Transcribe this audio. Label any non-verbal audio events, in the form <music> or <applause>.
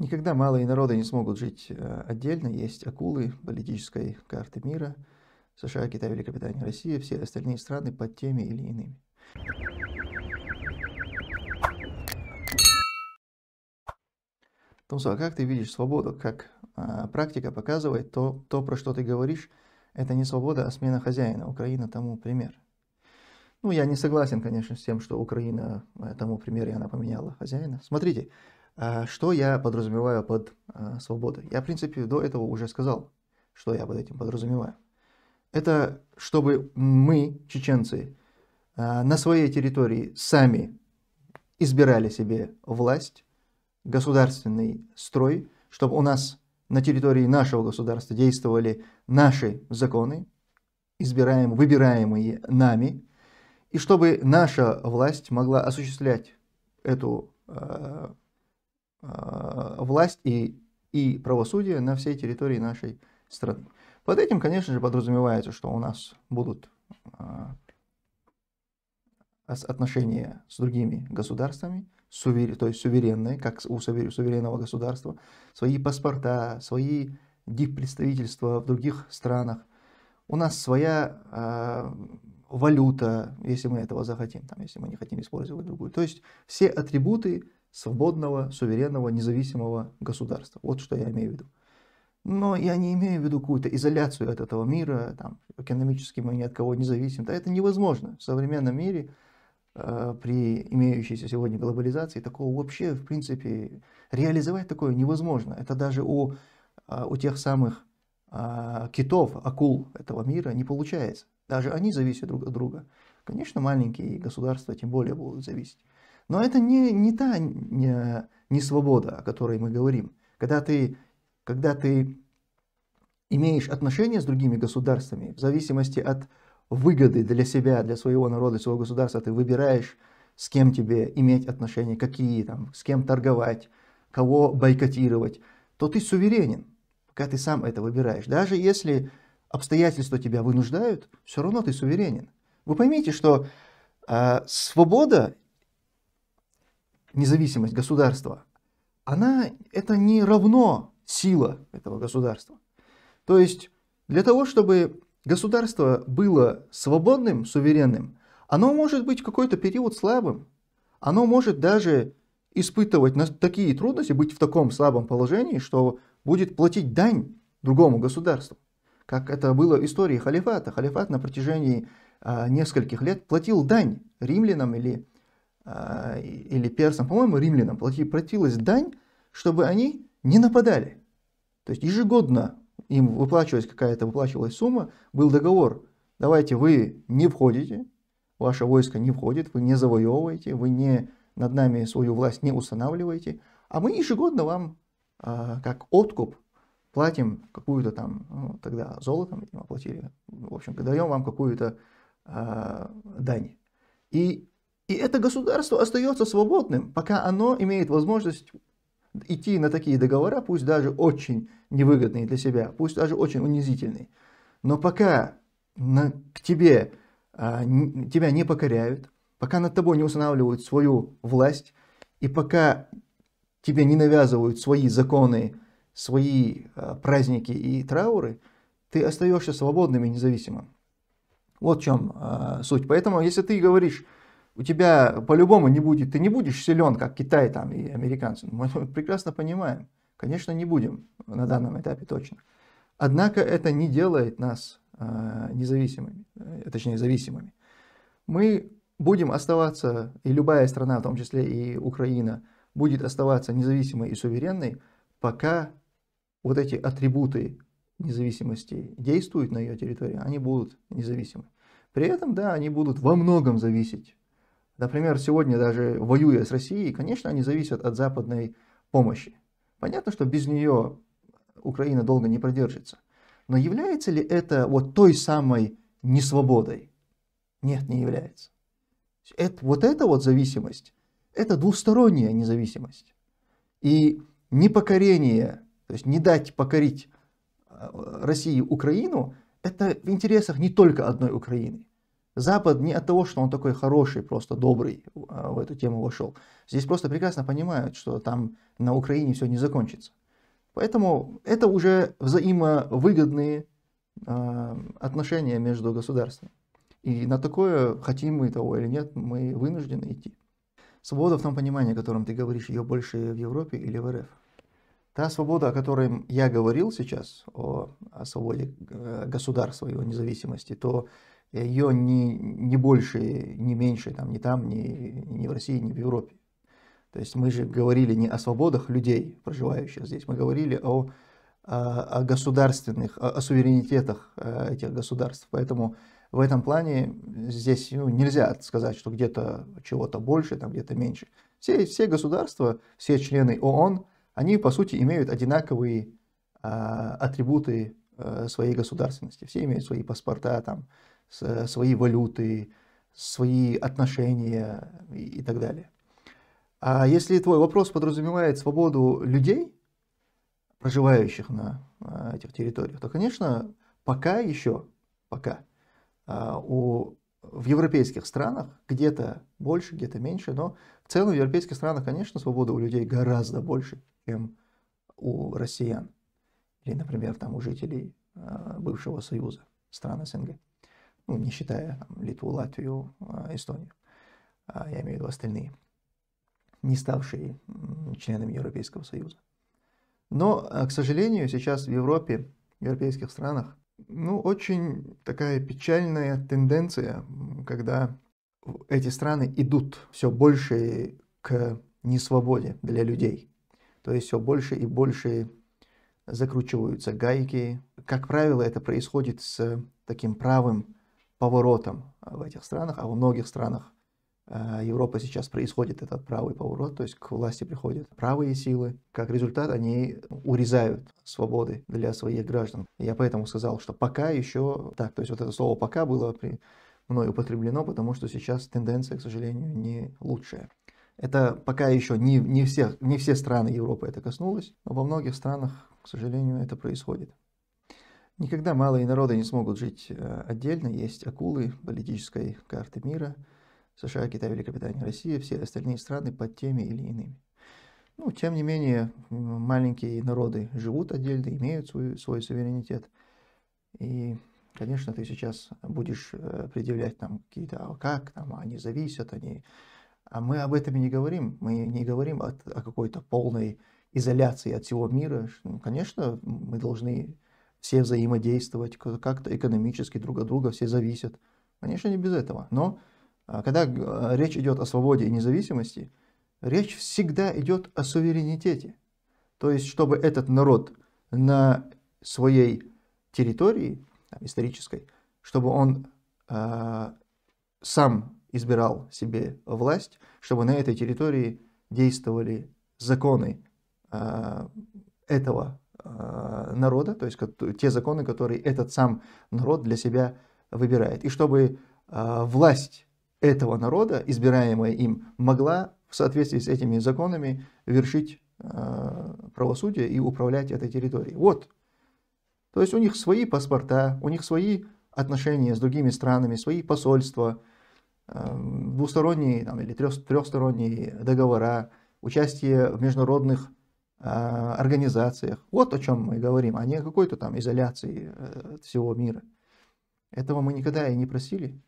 Никогда малые народы не смогут жить э, отдельно. Есть акулы политической карты мира. США, Китай, Великобритания, Россия, все остальные страны под теми или иными. Томсо, а как ты видишь свободу? Как а, практика показывает, то, то, про что ты говоришь, это не свобода, а смена хозяина. Украина тому пример. Ну, я не согласен, конечно, с тем, что Украина э, тому пример, и она поменяла хозяина. Смотрите, а, что я подразумеваю под а, свободой? Я, в принципе, до этого уже сказал, что я под этим подразумеваю. Это чтобы мы, чеченцы, а, на своей территории сами избирали себе власть, государственный строй, чтобы у нас на территории нашего государства действовали наши законы, избираем, выбираемые нами, и чтобы наша власть могла осуществлять эту а, власть и, и правосудие на всей территории нашей страны. Под этим, конечно же, подразумевается, что у нас будут а, отношения с другими государствами, сувер... то есть суверенные, как у суверенного государства, свои паспорта, свои диппредставительства в других странах. У нас своя э, валюта, если мы этого захотим, там, если мы не хотим использовать другую. То есть все атрибуты свободного, суверенного, независимого государства. Вот что я имею в виду. Но я не имею в виду какую-то изоляцию от этого мира, там, экономически мы ни от кого не зависим. Да, это невозможно. В современном мире, э, при имеющейся сегодня глобализации, такого вообще, в принципе, реализовать такое невозможно. Это даже у, э, у тех самых э, китов, акул этого мира не получается. Даже они зависят друг от друга. Конечно, маленькие государства тем более будут зависеть. Но это не, не та не, не свобода, о которой мы говорим. Когда ты, когда ты имеешь отношения с другими государствами, в зависимости от выгоды для себя, для своего народа, своего государства, ты выбираешь, с кем тебе иметь отношения, какие там, с кем торговать, кого бойкотировать, то ты суверенен, пока ты сам это выбираешь. Даже если обстоятельства тебя вынуждают, все равно ты суверенен. Вы поймите, что э, свобода независимость государства, она это не равно сила этого государства. То есть для того, чтобы государство было свободным, суверенным, оно может быть какой-то период слабым. Оно может даже испытывать такие трудности, быть в таком слабом положении, что будет платить дань другому государству. Как это было в истории халифата. Халифат на протяжении а, нескольких лет платил дань римлянам или Э, или персам, по-моему, римлянам платилась дань, чтобы они не нападали. То есть ежегодно им выплачивалась какая-то выплачивалась сумма, был договор, давайте вы не входите, ваше войско не входит, вы не завоевываете, вы не над нами свою власть не устанавливаете, а мы ежегодно вам э, как откуп платим какую-то там, ну, тогда золотом, видимо, платили, в общем, даем вам какую-то а, дань. И и это государство остается свободным, пока оно имеет возможность идти на такие договора, пусть даже очень невыгодные для себя, пусть даже очень унизительные. Но пока на, к тебе, а, н, тебя не покоряют, пока над тобой не устанавливают свою власть, и пока тебе не навязывают свои законы, свои а, праздники и трауры, ты остаешься свободным и независимым. Вот в чем а, суть. Поэтому, если ты говоришь, у тебя по-любому не будет, ты не будешь силен, как Китай там и американцы. Ну, мы <laughs> прекрасно понимаем. Конечно, не будем на данном этапе точно. Однако это не делает нас а, независимыми, э, точнее зависимыми. Мы будем оставаться, и любая страна, в том числе и Украина, будет оставаться независимой и суверенной, пока вот эти атрибуты независимости действуют на ее территории, они будут независимы. При этом, да, они будут во многом зависеть Например, сегодня даже воюя с Россией, конечно, они зависят от западной помощи. Понятно, что без нее Украина долго не продержится. Но является ли это вот той самой несвободой? Нет, не является. Это, вот эта вот зависимость, это двусторонняя независимость. И непокорение, то есть не дать покорить э, России Украину, это в интересах не только одной Украины. Запад не от того, что он такой хороший, просто добрый а, в эту тему вошел. Здесь просто прекрасно понимают, что там на Украине все не закончится. Поэтому это уже взаимовыгодные а, отношения между государствами. И на такое, хотим мы того или нет, мы вынуждены идти. Свобода в том понимании, о котором ты говоришь, ее больше в Европе или в РФ? Та свобода, о которой я говорил сейчас, о, о свободе э, государства, его независимости, то ее не, не больше, не меньше, там, ни там, ни, ни в России, ни в Европе. То есть мы же говорили не о свободах людей, проживающих здесь, мы говорили о, о, государственных, о, о суверенитетах э, этих государств. Поэтому в этом плане здесь ну, нельзя сказать, что где-то чего-то больше, там где-то меньше. Все, все государства, все члены ООН, они по сути имеют одинаковые а, атрибуты а, своей государственности. Все имеют свои паспорта, там, свои валюты, свои отношения и, так далее. А если твой вопрос подразумевает свободу людей, проживающих на, на этих территориях, то, конечно, пока еще, пока а, у, в европейских странах где-то больше, где-то меньше, но в целом в европейских странах, конечно, свобода у людей гораздо больше, чем у россиян или, например, там у жителей а, бывшего Союза стран СНГ ну, не считая там, Литву, Латвию, а, Эстонию, а, я имею в виду остальные, не ставшие членами Европейского Союза. Но, а, к сожалению, сейчас в Европе, в европейских странах, ну, очень такая печальная тенденция, когда эти страны идут все больше к несвободе для людей. То есть все больше и больше закручиваются гайки. Как правило, это происходит с таким правым поворотом э, в этих странах, а во многих странах э, Европы сейчас происходит этот правый поворот, то есть к власти приходят правые силы. Как результат, они урезают свободы для своих граждан. Я поэтому сказал, что пока еще так, то есть вот это слово «пока» было при мной употреблено, потому что сейчас тенденция, к сожалению, не лучшая. Это пока еще не, не, все, не все страны Европы это коснулось, но во многих странах, к сожалению, это происходит. Никогда малые народы не смогут жить э, отдельно. Есть акулы политической карты мира. США, Китай, Великобритания, Россия, все остальные страны под теми или иными. Ну, тем не менее, маленькие народы живут отдельно, имеют свой, свой суверенитет. И, конечно, ты сейчас будешь э, предъявлять там какие-то, а как там, они зависят, они... А мы об этом и не говорим. Мы не говорим о, о какой-то полной изоляции от всего мира. Ну, конечно, мы должны все взаимодействовать как-то экономически друг от друга, все зависят. Конечно, не без этого. Но а, когда а, речь идет о свободе и независимости, речь всегда идет о суверенитете. То есть, чтобы этот народ на своей территории там, исторической, чтобы он э, сам избирал себе власть, чтобы на этой территории действовали законы э, этого Э, народа, то есть те законы, которые этот сам народ для себя выбирает. И чтобы э, власть этого народа, избираемая им, могла в соответствии с этими законами вершить э, правосудие и управлять этой территорией. Вот. То есть у них свои паспорта, у них свои отношения с другими странами, свои посольства, двусторонние там, или трех, трехсторонние договора, участие в международных а, организациях. Вот о чем мы говорим, а не о какой-то там изоляции э, от всего мира. Этого мы никогда и не просили.